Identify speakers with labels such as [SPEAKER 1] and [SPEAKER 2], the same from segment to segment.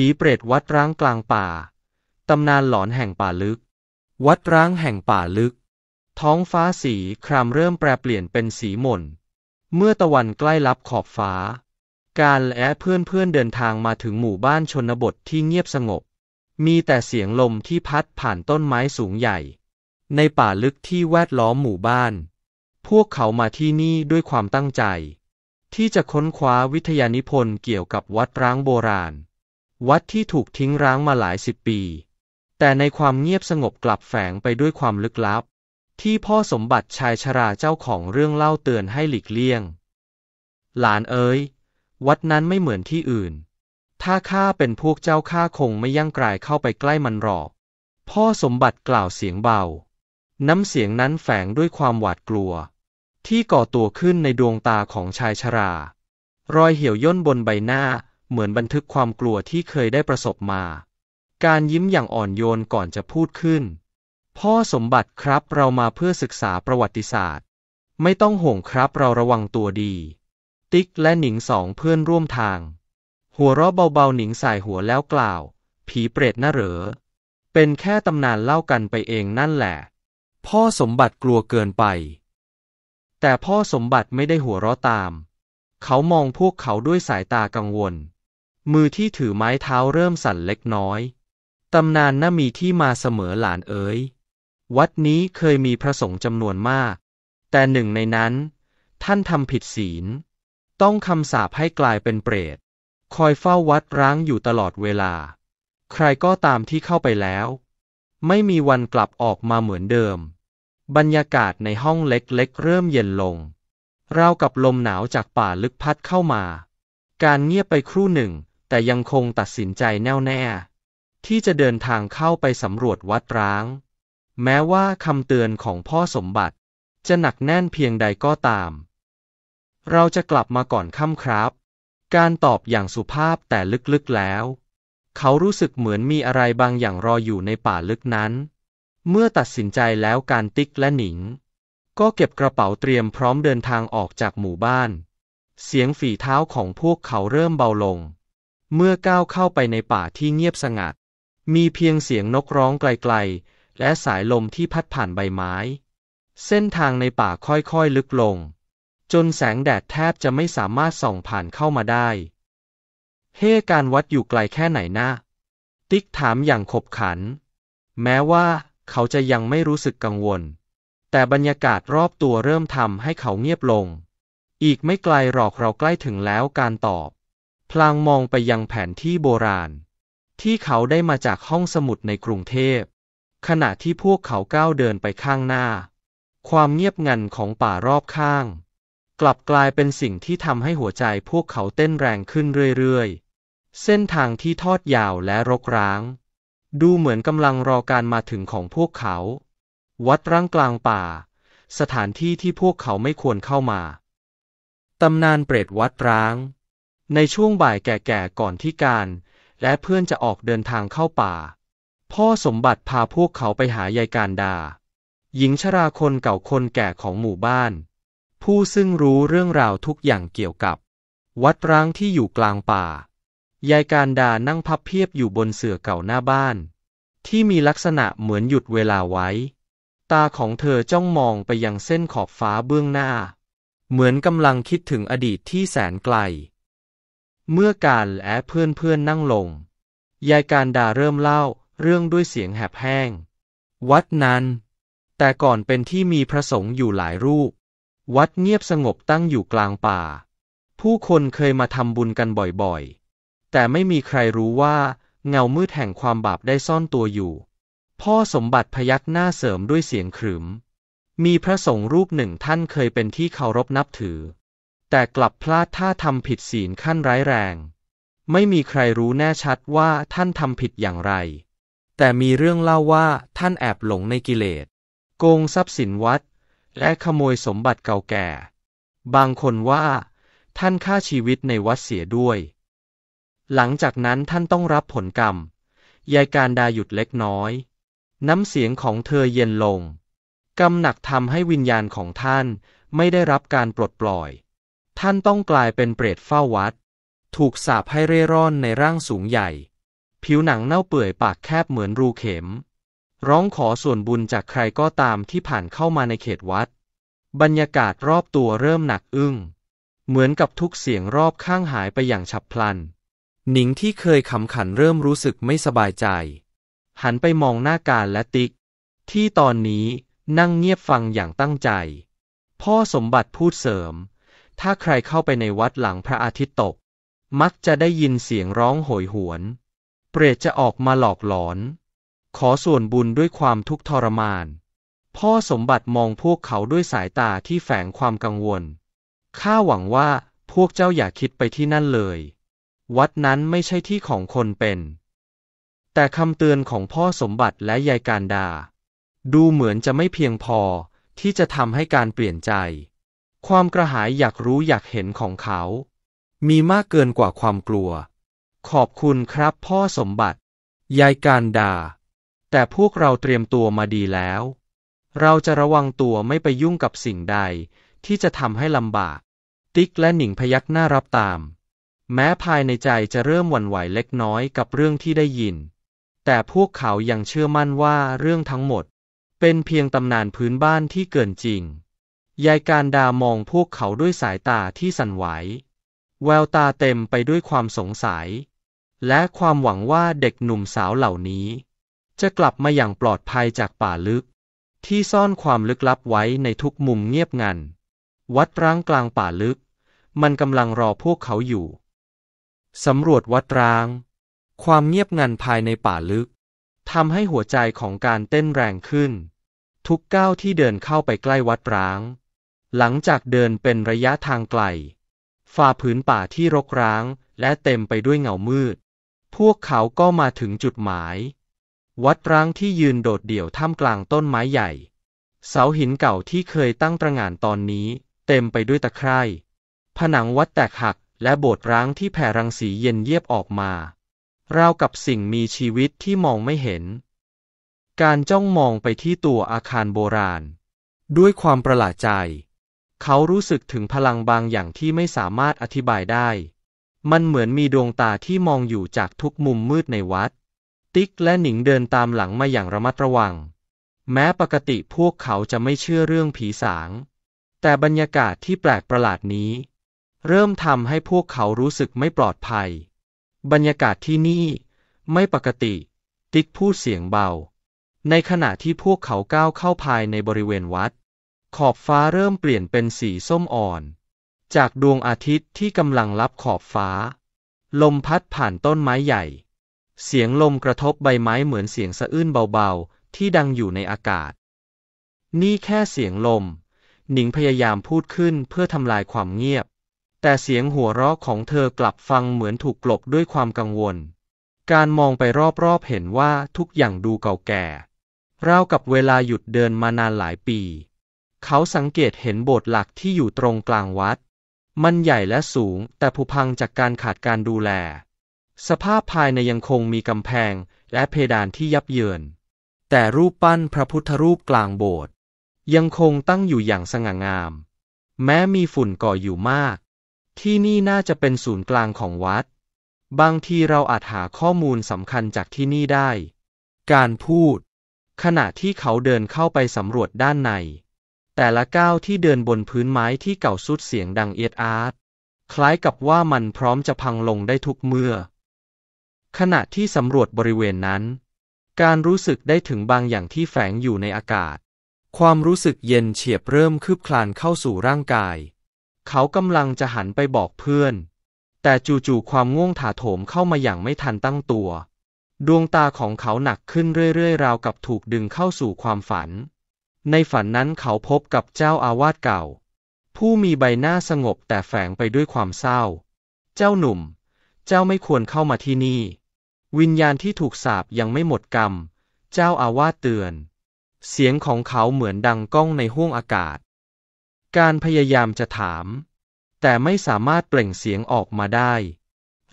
[SPEAKER 1] ผีเปรตวัดร้างกลางป่า ตำนานหลอนแห่งป่าลึก วัดร้างแห่งป่าลึก ท้องฟ้าสีครามเริ่มแปรเปลี่ยนเป็นสีหม่น เมื่อตะวันใกล้ลับขอบฟ้า การและเพื่อนๆเดินทางมาถึงหมู่บ้านชนบทที่เงียบสงบ มีแต่เสียงลมที่พัดผ่านต้นไม้สูงใหญ่ ในป่าลึกที่แวดล้อมหมู่บ้าน พวกเขามาที่นี่ด้วยความตั้งใจ ที่จะค้นคว้าวิทยานิพนธ์เกี่ยวกับวัดร้างโบราณวัดที่ถูกทิ้งร้างมาหลายสิบปี แต่ในความเงียบสงบกลับแฝงไปด้วยความลึกลับ ที่พ่อสมบัติชายชราเจ้าของเรื่องเล่าเตือนให้หลีกเลี่ยง หลานเอ๋ย วัดนั้นไม่เหมือนที่อื่น ถ้าข้าเป็นพวกเจ้าข้าคงไม่ย่างกลายเข้าไปใกล้มันหรอก พ่อสมบัติกล่าวเสียงเบา น้ำเสียงนั้นแฝงด้วยความหวาดกลัว ที่ก่อตัวขึ้นในดวงตาของชายชรา รอยเหี่ยวย่นบนใบหน้าเหมือนบันทึกความกลัวที่เคยได้ประสบมา การยิ้มอย่างอ่อนโยนก่อนจะพูดขึ้น พ่อสมบัติครับเรามาเพื่อศึกษาประวัติศาสตร์ ไม่ต้องห่วงครับเราระวังตัวดี ติ๊กและหนิงสองเพื่อนร่วมทาง หัวเราะเบาๆหนิงสายหัวแล้วกล่าว ผีเปรตน่ะเหรอ เป็นแค่ตำนานเล่ากันไปเองนั่นแหละ พ่อสมบัติกลัวเกินไป แต่พ่อสมบัติไม่ได้หัวเราะตาม เขามองพวกเขาด้วยสายตากังวลมือที่ถือไม้เท้าเริ่มสั่นเล็กน้อย ตำนานน่ามีที่มาเสมอหลานเอ๋ย วัดนี้เคยมีพระสงฆ์จำนวนมาก แต่หนึ่งในนั้น ท่านทำผิดศีล ต้องคำสาปให้กลายเป็นเปรต คอยเฝ้าวัดร้างอยู่ตลอดเวลา ใครก็ตามที่เข้าไปแล้ว ไม่มีวันกลับออกมาเหมือนเดิม บรรยากาศในห้องเล็ก ๆ เริ่มเย็นลงราวกับลมหนาวจากป่าลึกพัดเข้ามา การเงียบไปครู่หนึ่งแต่ยังคงตัดสินใจแน่วแน่ ที่จะเดินทางเข้าไปสำรวจวัดร้าง แม้ว่าคำเตือนของพ่อสมบัติจะหนักแน่นเพียงใดก็ตาม เราจะกลับมาก่อนค่ำครับ การตอบอย่างสุภาพแต่ลึกๆแล้ว เขารู้สึกเหมือนมีอะไรบางอย่างรออยู่ในป่าลึกนั้น เมื่อตัดสินใจแล้วการติ๊กและหนิง ก็เก็บกระเป๋าเตรียมพร้อมเดินทางออกจากหมู่บ้าน เสียงฝีเท้าของพวกเขาเริ่มเบาลงเมื่อก้าวเข้าไปในป่าที่เงียบสงัด มีเพียงเสียงนกร้องไกล ๆ และสายลมที่พัดผ่านใบไม้ เส้นทางในป่าค่อยๆ ลึกลง จนแสงแดดแทบจะไม่สามารถส่องผ่านเข้ามาได้เฮ้การวัดอยู่ไกลแค่ไหนนะ ติ๊กถามอย่างขบขัน แม้ว่าเขาจะยังไม่รู้สึกกังวล แต่บรรยากาศรอบตัวเริ่มทำให้เขาเงียบลง อีกไม่ไกลหรอกเราใกล้ถึงแล้วการตอบพลางมองไปยังแผนที่โบราณ ที่เขาได้มาจากห้องสมุดในกรุงเทพขณะที่พวกเขาก้าวเดินไปข้างหน้า ความเงียบงันของป่ารอบข้าง กลับกลายเป็นสิ่งที่ทำให้หัวใจพวกเขาเต้นแรงขึ้นเรื่อย ๆ เส้นทางที่ทอดยาวและรกร้าง ดูเหมือนกำลังรอการมาถึงของพวกเขา วัดร่างกลางป่า สถานที่ที่พวกเขาไม่ควรเข้ามาตำนานเปรตวัดร้างในช่วงบ่ายแก่ๆ ก่อนที่การ และเพื่อนจะออกเดินทางเข้าป่า พ่อสมบัติพาพวกเขาไปหายายการดา หญิงชราคนเก่าคนแก่ของหมู่บ้าน ผู้ซึ่งรู้เรื่องราวทุกอย่างเกี่ยวกับ วัดร้างที่อยู่กลางป่า ยายการดานั่งพับเพียบอยู่บนเสื่อเก่าหน้าบ้าน ที่มีลักษณะเหมือนหยุดเวลาไว้ ตาของเธอจ้องมองไปยังเส้นขอบฟ้าเบื้องหน้า เหมือนกำลังคิดถึงอดีตที่แสนไกลเมื่อการและเพื่อนเพื่อนนั่งลง ยายการดาเริ่มเล่าเรื่องด้วยเสียงแหบแห้ง วัดนั้น แต่ก่อนเป็นที่มีพระสงฆ์อยู่หลายรูป วัดเงียบสงบตั้งอยู่กลางป่า ผู้คนเคยมาทำบุญกันบ่อยๆ แต่ไม่มีใครรู้ว่าเงามืดแห่งความบาปได้ซ่อนตัวอยู่ พ่อสมบัติพยักหน้าเสริมด้วยเสียงขรึม มีพระสงฆ์รูปหนึ่งท่านเคยเป็นที่เคารพนับถือแต่กลับพลาดท่าทำผิดศีลขั้นร้ายแรง ไม่มีใครรู้แน่ชัดว่าท่านทำผิดอย่างไร แต่มีเรื่องเล่าว่าท่านแอบหลงในกิเลส โกงทรัพย์สินวัด และขโมยสมบัติเก่าแก่ บางคนว่าท่านฆ่าชีวิตในวัดเสียด้วย หลังจากนั้นท่านต้องรับผลกรรม ยายการดาหยุดเล็กน้อย น้ำเสียงของเธอเย็นลงกรรมหนักทำให้วิญญาณของท่านไม่ได้รับการปลดปล่อยท่านต้องกลายเป็นเปรตเฝ้าวัด ถูกสาปให้เร่ร่อนในร่างสูงใหญ่ ผิวหนังเน่าเปื่อยปากแคบเหมือนรูเข็ม ร้องขอส่วนบุญจากใครก็ตามที่ผ่านเข้ามาในเขตวัด บรรยากาศรอบตัวเริ่มหนักอึ้ง เหมือนกับทุกเสียงรอบข้างหายไปอย่างฉับพลัน หนิงที่เคยขำขันเริ่มรู้สึกไม่สบายใจ หันไปมองหน้าการและติ๊ก ที่ตอนนี้นั่งเงียบฟังอย่างตั้งใจ พ่อสมบัติพูดเสริมถ้าใครเข้าไปในวัดหลังพระอาทิตย์ตก มักจะได้ยินเสียงร้องโหยหวน เปรตจะออกมาหลอกหลอน ขอส่วนบุญด้วยความทุกข์ทรมาน พ่อสมบัติมองพวกเขาด้วยสายตาที่แฝงความกังวล ข้าหวังว่าพวกเจ้าอย่าคิดไปที่นั่นเลย วัดนั้นไม่ใช่ที่ของคนเป็น แต่คำเตือนของพ่อสมบัติและยายการดา ดูเหมือนจะไม่เพียงพอที่จะทำให้การเปลี่ยนใจความกระหายอยากรู้อยากเห็นของเขา มีมากเกินกว่าความกลัว ขอบคุณครับพ่อสมบัติ ยายการดา แต่พวกเราเตรียมตัวมาดีแล้ว เราจะระวังตัวไม่ไปยุ่งกับสิ่งใดที่จะทำให้ลำบาก ติ๊กและหนิงพยักหน้ารับตาม แม้ภายในใจจะเริ่มหวั่นไหวเล็กน้อยกับเรื่องที่ได้ยิน แต่พวกเขายังเชื่อมั่นว่าเรื่องทั้งหมด เป็นเพียงตำนานพื้นบ้านที่เกินจริงยายการดามองพวกเขาด้วยสายตาที่สั่นไหว แววตาเต็มไปด้วยความสงสัย และความหวังว่าเด็กหนุ่มสาวเหล่านี้ จะกลับมาอย่างปลอดภัยจากป่าลึก ที่ซ่อนความลึกลับไว้ในทุกมุมเงียบงัน วัดร้างกลางป่าลึก มันกำลังรอพวกเขาอยู่ สำรวจวัดร้าง ความเงียบงันภายในป่าลึก ทำให้หัวใจของการเต้นแรงขึ้น ทุกก้าวที่เดินเข้าไปใกล้วัดร้างหลังจากเดินเป็นระยะทางไกล ฝ่าผืนป่าที่รกร้างและเต็มไปด้วยเงามืด พวกเขาก็มาถึงจุดหมาย วัดร้างที่ยืนโดดเดี่ยวท่ามกลางต้นไม้ใหญ่ เสาหินเก่าที่เคยตั้งตระงานตอนนี้เต็มไปด้วยตะไคร่ผนังวัดแตกหักและโบสถ์ร้างที่แผ่รังสีเย็นเยียบออกมา ราวกับสิ่งมีชีวิตที่มองไม่เห็น การจ้องมองไปที่ตัวอาคารโบราณ ด้วยความประหลาดใจเขารู้สึกถึงพลังบางอย่างที่ไม่สามารถอธิบายได้ มันเหมือนมีดวงตาที่มองอยู่จากทุกมุมมืดในวัด ติ๊กและหนิงเดินตามหลังมาอย่างระมัดระวัง แม้ปกติพวกเขาจะไม่เชื่อเรื่องผีสาง แต่บรรยากาศที่แปลกประหลาดนี้ เริ่มทำให้พวกเขารู้สึกไม่ปลอดภัย บรรยากาศที่นี่ไม่ปกติ ติ๊กพูดเสียงเบา ในขณะที่พวกเขาก้าวเข้าภายในบริเวณวัดขอบฟ้าเริ่มเปลี่ยนเป็นสีส้มอ่อน จากดวงอาทิตย์ที่กำลังลับขอบฟ้า ลมพัดผ่านต้นไม้ใหญ่ เสียงลมกระทบใบไม้เหมือนเสียงสะอื้นเบาๆ ที่ดังอยู่ในอากาศ นี่แค่เสียงลม หนิงพยายามพูดขึ้นเพื่อทำลายความเงียบ แต่เสียงหัวเราะของเธอกลับฟังเหมือนถูกกลบด้วยความกังวล การมองไปรอบๆ เห็นว่าทุกอย่างดูเก่าแก่ราวกับเวลาหยุดเดินมานานหลายปีเขาสังเกตเห็นโบสถ์หลักที่อยู่ตรงกลางวัด มันใหญ่และสูง แต่ผุพังจากการขาดการดูแล สภาพภายในยังคงมีกำแพงและเพดานที่ยับเยิน แต่รูปปั้นพระพุทธรูปกลางโบสถ์ยังคงตั้งอยู่อย่างสง่างาม แม้มีฝุ่นก่ออยู่มาก ที่นี่น่าจะเป็นศูนย์กลางของวัด บางทีเราอาจหาข้อมูลสำคัญจากที่นี่ได้ การพูด ขณะที่เขาเดินเข้าไปสำรวจด้านในแต่ละก้าวที่เดินบนพื้นไม้ที่เก่าสุดเสียงดังเอียดอาร์ตคล้ายกับว่ามันพร้อมจะพังลงได้ทุกเมื่อ ขณะที่สำรวจบริเวณนั้น การรู้สึกได้ถึงบางอย่างที่แฝงอยู่ในอากาศ ความรู้สึกเย็นเฉียบเริ่มคืบคลานเข้าสู่ร่างกาย เขากำลังจะหันไปบอกเพื่อน แต่จู่ๆความง่วงถาโถมเข้ามาอย่างไม่ทันตั้งตัว ดวงตาของเขาหนักขึ้นเรื่อยๆราวกับถูกดึงเข้าสู่ความฝันในฝันนั้นเขาพบกับเจ้าอาวาสเก่า ผู้มีใบหน้าสงบแต่แฝงไปด้วยความเศร้า เจ้าหนุ่ม เจ้าไม่ควรเข้ามาที่นี่ วิญญาณที่ถูกสาปยังไม่หมดกรรม เจ้าอาวาสเตือน เสียงของเขาเหมือนดังก้องในห้วงอากาศ การพยายามจะถาม แต่ไม่สามารถเปล่งเสียงออกมาได้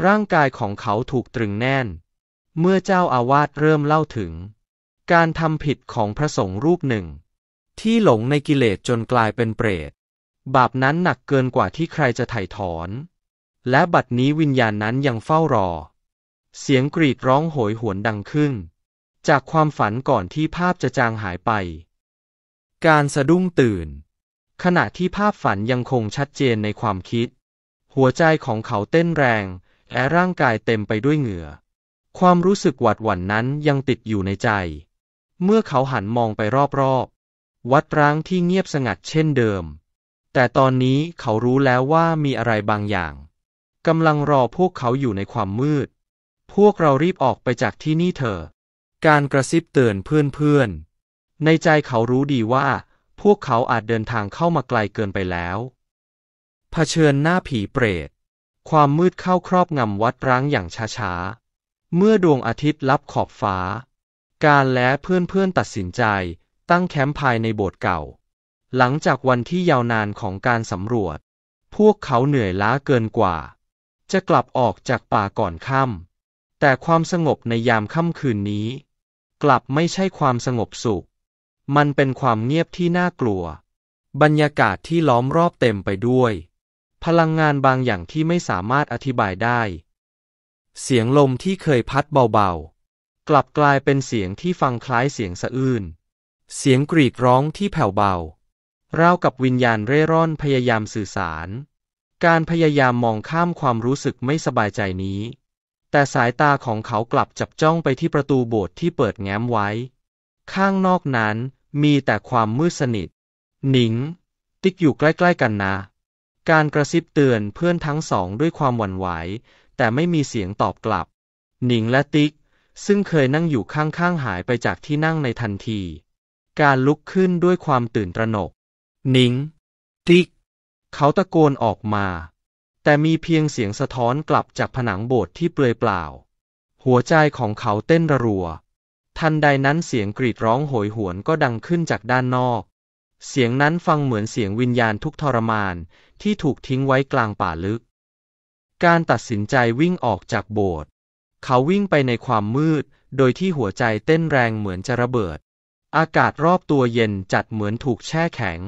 [SPEAKER 1] ร่างกายของเขาถูกตรึงแน่น เมื่อเจ้าอาวาสเริ่มเล่าถึง การทำผิดของพระสงฆ์รูปหนึ่งที่หลงในกิเลสจนกลายเป็นเปรตบาปนั้นหนักเกินกว่าที่ใครจะไถ่ถอน และบัดนี้วิญญาณนั้นยังเฝ้ารอ เสียงกรีดร้องโหยหวนดังขึ้น จากความฝันก่อนที่ภาพจะจางหายไป การสะดุ้งตื่น ขณะที่ภาพฝันยังคงชัดเจนในความคิด หัวใจของเขาเต้นแรงและร่างกายเต็มไปด้วยเหงื่อความรู้สึกหวัดหวั่นนั้นยังติดอยู่ในใจ เมื่อเขาหันมองไปรอบวัดร้างที่เงียบสงัดเช่นเดิม แต่ตอนนี้เขารู้แล้วว่ามีอะไรบางอย่างกำลังรอพวกเขาอยู่ในความมืด พวกเรารีบออกไปจากที่นี่เถอะ การกระซิบเตือนเพื่อนๆ ในใจเขารู้ดีว่าพวกเขาอาจเดินทางเข้ามาไกลเกินไปแล้วเผชิญหน้าผีเปรต ความมืดเข้าครอบงำวัดร้างอย่างช้าๆ เมื่อดวงอาทิตย์ลับขอบฟ้า การและเพื่อนๆ ตัดสินใจตั้งแคมป์ภายในโบสถ์เก่า หลังจากวันที่ยาวนานของการสำรวจ พวกเขาเหนื่อยล้าเกินกว่า จะกลับออกจากป่าก่อนค่ำ แต่ความสงบในยามค่ำคืนนี้ กลับไม่ใช่ความสงบสุข มันเป็นความเงียบที่น่ากลัว บรรยากาศที่ล้อมรอบเต็มไปด้วย พลังงานบางอย่างที่ไม่สามารถอธิบายได้ เสียงลมที่เคยพัดเบา ๆ กลับกลายเป็นเสียงที่ฟังคล้ายเสียงสะอื้นเสียงกรีดร้องที่แผ่วเบาราวกับวิญญาณเร่ร่อนพยายามสื่อสาร การพยายามมองข้ามความรู้สึกไม่สบายใจนี้ แต่สายตาของเขากลับจับจ้องไปที่ประตูโบสถ์ที่เปิดแง้มไว้ ข้างนอกนั้นมีแต่ความมืดสนิทหนิง ติ๊กอยู่ใกล้ ๆกันนะ การกระซิบเตือนเพื่อนทั้งสองด้วยความหวั่นไหว แต่ไม่มีเสียงตอบกลับ หนิงและติ๊ก ซึ่งเคยนั่งอยู่ข้างๆหายไปจากที่นั่งในทันทีการลุกขึ้นด้วยความตื่นตระหนก นิง้ง ติ๊กเขาตะโกนออกมา แต่มีเพียงเสียงสะท้อนกลับจากผนังโบสถ์ที่เปลือยเปล่า หัวใจของเขาเต้นระรัว ทันใดนั้นเสียงกรีดร้องโหยหวนก็ดังขึ้นจากด้านนอก เสียงนั้นฟังเหมือนเสียงวิญญาณทุกทรมานที่ถูกทิ้งไว้กลางป่าลึก การตัดสินใจวิ่งออกจากโบสถ์ เขาวิ่งไปในความมืดโดยที่หัวใจเต้นแรงเหมือนจะระเบิดอากาศรอบตัวเย็นจัดเหมือนถูกแช่แข็ง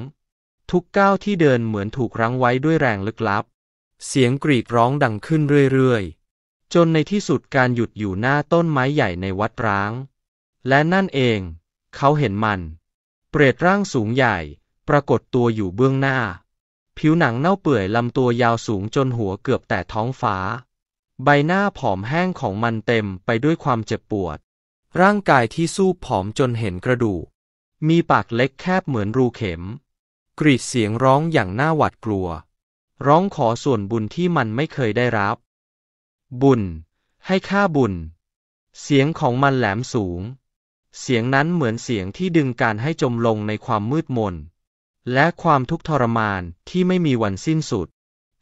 [SPEAKER 1] ทุกก้าวที่เดินเหมือนถูกรั้งไว้ด้วยแรงลึกลับ เสียงกรีดร้องดังขึ้นเรื่อยๆ จนในที่สุดการหยุดอยู่หน้าต้นไม้ใหญ่ในวัดร้าง และนั่นเอง เขาเห็นมัน เปรตร่างสูงใหญ่ ปรากฏตัวอยู่เบื้องหน้า ผิวหนังเน่าเปื่อยลำตัวยาวสูงจนหัวเกือบแต่ท้องฟ้า ใบหน้าผอมแห้งของมันเต็มไปด้วยความเจ็บปวดร่างกายที่สู้ผอมจนเห็นกระดูกมีปากเล็กแคบเหมือนรูเข็ม กรีดเสียงร้องอย่างน่าหวาดกลัว ร้องขอส่วนบุญที่มันไม่เคยได้รับ บุญ ให้ค่าบุญ เสียงของมันแหลมสูง เสียงนั้นเหมือนเสียงที่ดึงการให้จมลงในความมืดมน และความทุกข์ทรมานที่ไม่มีวันสิ้นสุด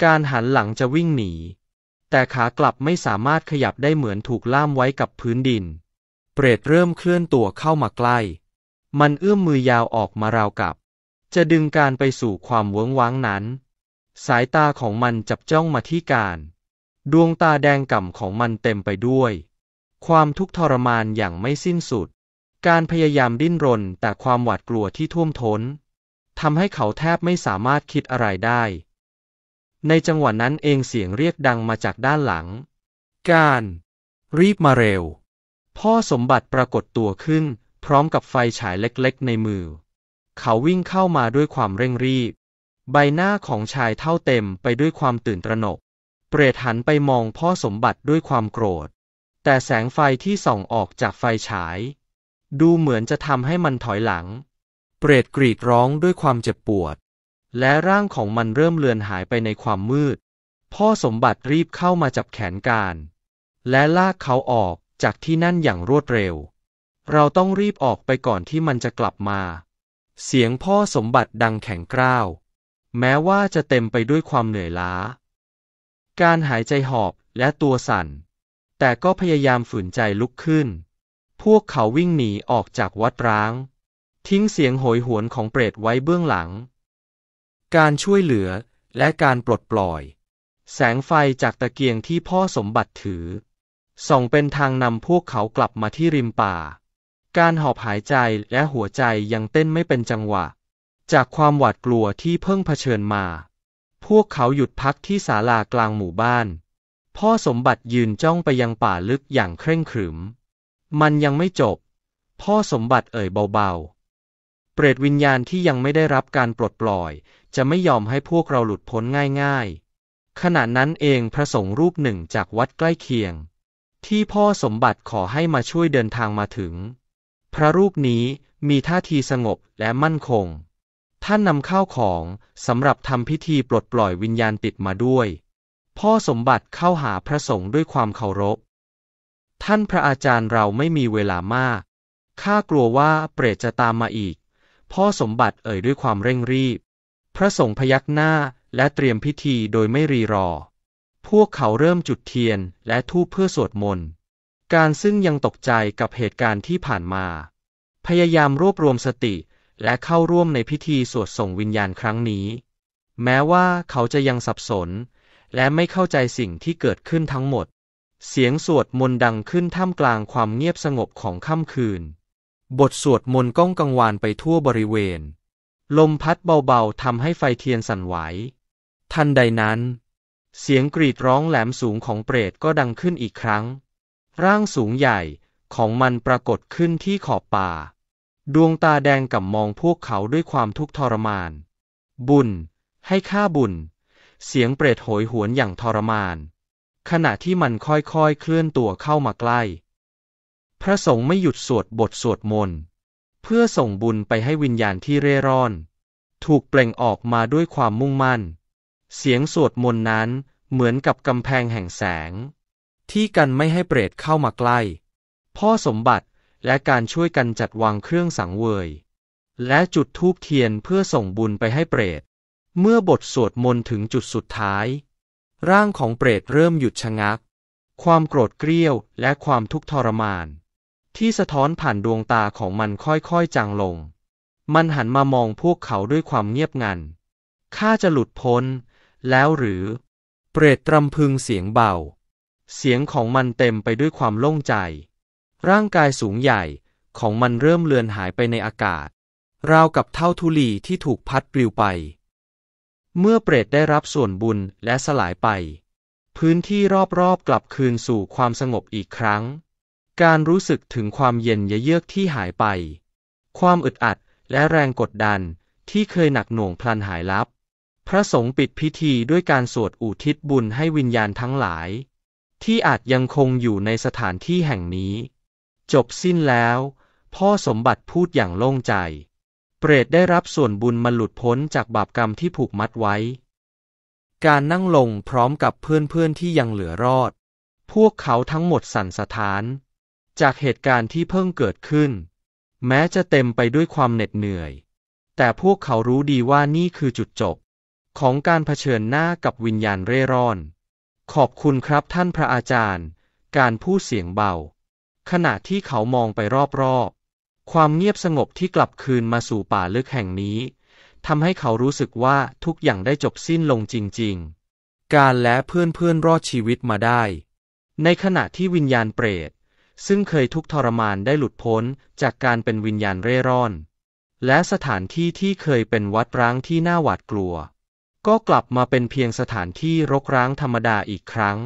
[SPEAKER 1] การหันหลังจะวิ่งหนี แต่ขากลับไม่สามารถขยับได้เหมือนถูกล่ามไว้กับพื้นดินเปรตเริ่มเคลื่อนตัวเข้ามาใกล้ มันเอื้อมมือยาวออกมาราวกับ จะดึงการไปสู่ความเวงว้างนั้น สายตาของมันจับจ้องมาที่การ ดวงตาแดงก่ำของมันเต็มไปด้วย ความทุกข์ทรมานอย่างไม่สิ้นสุด การพยายามดิ้นรนแต่ความหวาดกลัวที่ท่วมท้นทำให้เขาแทบไม่สามารถคิดอะไรได้ ในจังหวะนั้นเองเสียงเรียกดังมาจากด้านหลัง การรีบมาเร็วพ่อสมบัติปรากฏตัวขึ้น พร้อมกับไฟฉายเล็กๆในมือ เขาวิ่งเข้ามาด้วยความเร่งรีบ ใบหน้าของชายเท่าเต็มไปด้วยความตื่นตระหนก เปรตหันไปมองพ่อสมบัติด้วยความโกรธ แต่แสงไฟที่ส่องออกจากไฟฉาย ดูเหมือนจะทำให้มันถอยหลัง เปรตกรีดร้องด้วยความเจ็บปวด และร่างของมันเริ่มเลือนหายไปในความมืด พ่อสมบัติรีบเข้ามาจับแขนการ และลากเขาออกจากที่นั่นอย่างรวดเร็ว เราต้องรีบออกไปก่อนที่มันจะกลับมา เสียงพ่อสมบัติดังแข็งกร้าว แม้ว่าจะเต็มไปด้วยความเหนื่อยล้า การหายใจหอบและตัวสั่น แต่ก็พยายามฝืนใจลุกขึ้น พวกเขาวิ่งหนีออกจากวัดร้าง ทิ้งเสียงโหยหวนของเปรตไว้เบื้องหลัง การช่วยเหลือและการปลดปล่อย แสงไฟจากตะเกียงที่พ่อสมบัติถือส่องเป็นทางนำพวกเขากลับมาที่ริมป่า การหอบหายใจและหัวใจยังเต้นไม่เป็นจังหวะ จากความหวาดกลัวที่เพิ่งเผชิญมา พวกเขาหยุดพักที่ศาลากลางหมู่บ้าน พ่อสมบัติยืนจ้องไปยังป่าลึกอย่างเคร่งขรึม มันยังไม่จบ พ่อสมบัติเอ่ยเบาๆ เปรตวิญญาณที่ยังไม่ได้รับการปลดปล่อย จะไม่ยอมให้พวกเราหลุดพ้นง่าย ๆ ขณะนั้นเองพระสงฆ์รูปหนึ่งจากวัดใกล้เคียงที่พ่อสมบัติขอให้มาช่วยเดินทางมาถึง พระรูปนี้มีท่าทีสงบและมั่นคง ท่านนำข้าวของสำหรับทำพิธีปลดปล่อยวิญญาณติดมาด้วย พ่อสมบัติเข้าหาพระสงฆ์ด้วยความเคารพ ท่านพระอาจารย์เราไม่มีเวลามาก ข้ากลัวว่าเปรตจะตามมาอีก พ่อสมบัติเอ่ยด้วยความเร่งรีบ พระสงฆ์พยักหน้าและเตรียมพิธีโดยไม่รีรอพวกเขาเริ่มจุดเทียนและทูบเพื่อสวดมนต์ การซึ่งยังตกใจกับเหตุการณ์ที่ผ่านมา พยายามรวบรวมสติและเข้าร่วมในพิธีสวดส่งวิญญาณครั้งนี้ แม้ว่าเขาจะยังสับสนและไม่เข้าใจสิ่งที่เกิดขึ้นทั้งหมด เสียงสวดมนต์ดังขึ้นท่ามกลางความเงียบสงบของค่ำคืน บทสวดมนต์ก้องกังวานไปทั่วบริเวณ ลมพัดเบาๆทำให้ไฟเทียนสั่นไหว ทันใดนั้นเสียงกรีดร้องแหลมสูงของเปรตก็ดังขึ้นอีกครั้ง ร่างสูงใหญ่ของมันปรากฏขึ้นที่ขอบป่า ดวงตาแดงกับมองพวกเขาด้วยความทุกข์ทรมาน บุญ ให้ข้าบุญ เสียงเปรตโหยหวนอย่างทรมาน ขณะที่มันค่อยๆเคลื่อนตัวเข้ามาใกล้ พระสงฆ์ไม่หยุดสวดบทสวดมนต์เพื่อส่งบุญไปให้วิญญาณที่เร่ร่อนถูกเปล่งออกมาด้วยความมุ่งมั่นเสียงสวดมนต์นั้นเหมือนกับกำแพงแห่งแสง ที่กันไม่ให้เปรต เข้ามาใกล้ พ่อสมบัติและการช่วยกันจัดวางเครื่องสังเวย และจุดธูปเทียนเพื่อส่งบุญไปให้เปรต เมื่อบทสวดมนต์ถึงจุดสุดท้าย ร่างของเปรตเริ่มหยุดชะงัก ความโกรธเกรี้ยวและความทุกข์ทรมาน ที่สะท้อนผ่านดวงตาของมันค่อยๆจางลง มันหันมามองพวกเขาด้วยความเงียบงันข้าจะหลุดพ้นแล้วหรือ เปรตรำพึงเสียงเบาเสียงของมันเต็มไปด้วยความโล่งใจ ร่างกายสูงใหญ่ของมันเริ่มเลือนหายไปในอากาศ ราวกับเท่าทุลีที่ถูกพัดปลิวไป เมื่อเปรตได้รับส่วนบุญและสลายไป พื้นที่รอบๆกลับคืนสู่ความสงบอีกครั้ง การรู้สึกถึงความเย็นเยือกที่หายไป ความอึดอัดและแรงกดดันที่เคยหนักหน่วงพลันหายลับพระสงฆ์ปิดพิธีด้วยการสวดอุทิศบุญให้วิญญาณทั้งหลาย ที่อาจยังคงอยู่ในสถานที่แห่งนี้ จบสิ้นแล้ว พ่อสมบัติพูดอย่างโล่งใจ เปรตได้รับส่วนบุญมาหลุดพ้นจากบาปกรรมที่ผูกมัดไว้ การนั่งลงพร้อมกับเพื่อนๆที่ยังเหลือรอด พวกเขาทั้งหมดสั่นสะท้าน จากเหตุการณ์ที่เพิ่งเกิดขึ้น แม้จะเต็มไปด้วยความเหน็ดเหนื่อย แต่พวกเขารู้ดีว่านี่คือจุดจบของการเผชิญหน้ากับวิญญาณเร่ร่อน ขอบคุณครับท่านพระอาจารย์ การพูดเสียงเบา ขณะที่เขามองไปรอบๆ ความเงียบสงบที่กลับคืนมาสู่ป่าลึกแห่งนี้ ทำให้เขารู้สึกว่าทุกอย่างได้จบสิ้นลงจริงๆ การและเพื่อนๆ รอดชีวิตมาได้ ในขณะที่วิญญาณเปรต ซึ่งเคยทุกทรมานได้หลุดพ้นจากการเป็นวิญญาณเร่ร่อน และสถานที่ที่เคยเป็นวัดร้างที่น่าหวาดกลัวก็กลับมาเป็นเพียงสถานที่รกร้างธรรมดาอีกครั้ง